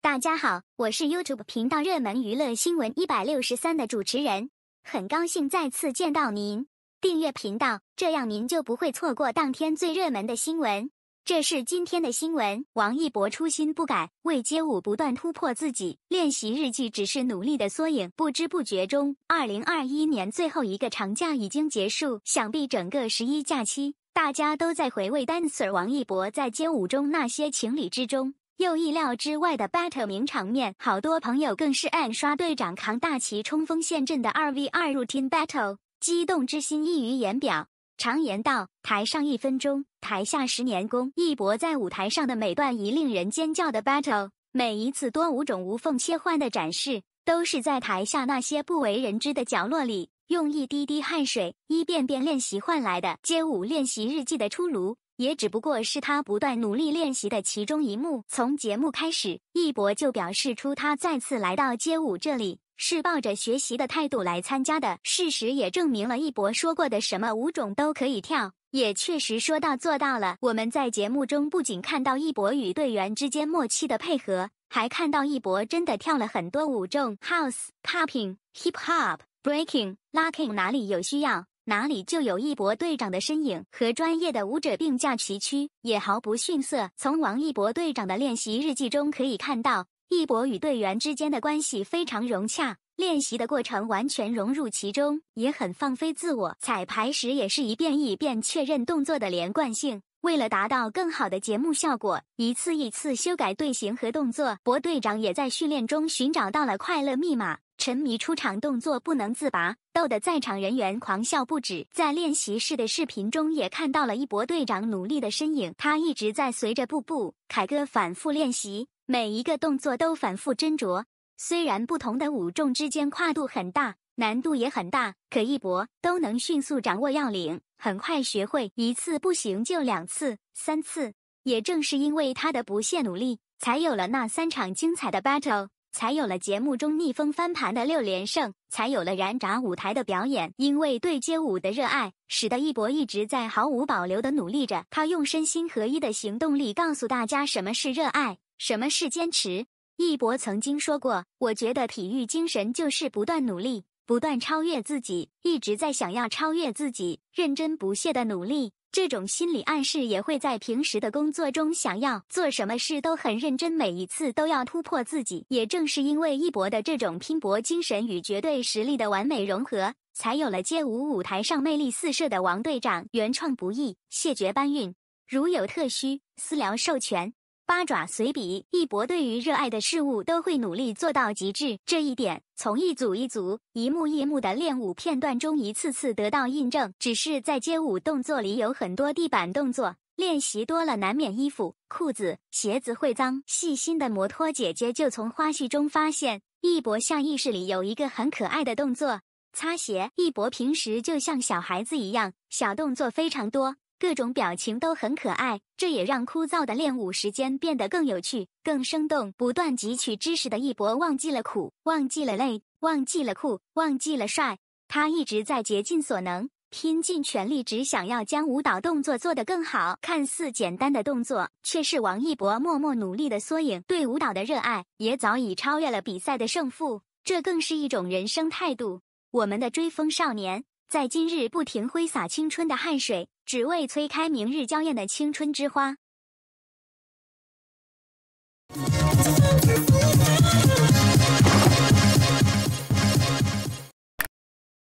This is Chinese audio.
大家好，我是 YouTube 频道热门娱乐新闻一百六十三的主持人，很高兴再次见到您。订阅频道，这样您就不会错过当天最热门的新闻。这是今天的新闻：王一博初心不改，为街舞不断突破自己，练习日记只是努力的缩影。不知不觉中，二零二一年最后一个长假已经结束，想必整个十一假期，大家都在回味 Dancer 王一博在街舞中那些情理之中。又意料之外的 battle 名场面，好多朋友更是暗刷队长扛大旗冲锋陷阵的二 v 二 routine battle，激动之心溢于言表。常言道，台上一分钟，台下十年功。一博在舞台上的每段一令人尖叫的 battle，每一次多五种无缝切换的展示，都是在台下那些不为人知的角落里，用一滴滴汗水一遍遍练习换来的。街舞练习日记的出炉。也只不过是他不断努力练习的其中一幕。从节目开始，一博就表示出他再次来到街舞这里，是抱着学习的态度来参加的。事实也证明了一博说过的“什么舞种都可以跳”，也确实说到做到了。我们在节目中不仅看到一博与队员之间默契的配合，还看到一博真的跳了很多舞种：house、popping、hip hop、breaking、locking，哪里有需要。哪里就有一博队长的身影和专业的舞者并驾齐驱，也毫不逊色。从王一博队长的练习日记中可以看到，一博与队员之间的关系非常融洽，练习的过程完全融入其中，也很放飞自我。彩排时也是一遍一遍确认动作的连贯性，为了达到更好的节目效果，一次一次修改队形和动作。博队长也在训练中寻找到了快乐密码。沉迷出场动作不能自拔，逗得在场人员狂笑不止。在练习室的视频中，也看到了一博队长努力的身影。他一直在随着布布、凯哥反复练习，每一个动作都反复斟酌。虽然不同的舞种之间跨度很大，难度也很大，可一博都能迅速掌握要领，很快学会。一次不行就两次、三次。也正是因为他的不懈努力，才有了那三场精彩的 battle。才有了节目中逆风翻盘的六连胜，才有了燃炸舞台的表演。因为对街舞的热爱，使得一博一直在毫无保留的努力着。他用身心合一的行动力，告诉大家什么是热爱，什么是坚持。一博曾经说过：“我觉得体育精神就是不断努力。”不断超越自己，一直在想要超越自己，认真不懈的努力，这种心理暗示也会在平时的工作中，想要做什么事都很认真，每一次都要突破自己。也正是因为一博的这种拼搏精神与绝对实力的完美融合，才有了街舞舞台上魅力四射的王队长。原创不易，谢绝搬运，如有特需私聊授权。八爪随笔：一博对于热爱的事物都会努力做到极致，这一点从一组一组、一幕一幕的练舞片段中一次次得到印证。只是在街舞动作里有很多地板动作，练习多了难免衣服、裤子、鞋子会脏。细心的摩托姐姐就从花絮中发现，一博下意识里有一个很可爱的动作——擦鞋。一博平时就像小孩子一样，小动作非常多。各种表情都很可爱，这也让枯燥的练舞时间变得更有趣、更生动。不断汲取知识的一博，忘记了苦，忘记了累，忘记了酷，忘记了帅。他一直在竭尽所能、拼尽全力，只想要将舞蹈动作做得更好。看似简单的动作，却是王一博默默努力的缩影。对舞蹈的热爱，也早已超越了比赛的胜负，这更是一种人生态度。我们的追风少年，在今日不停挥洒青春的汗水。只为催开明日娇艳的青春之花。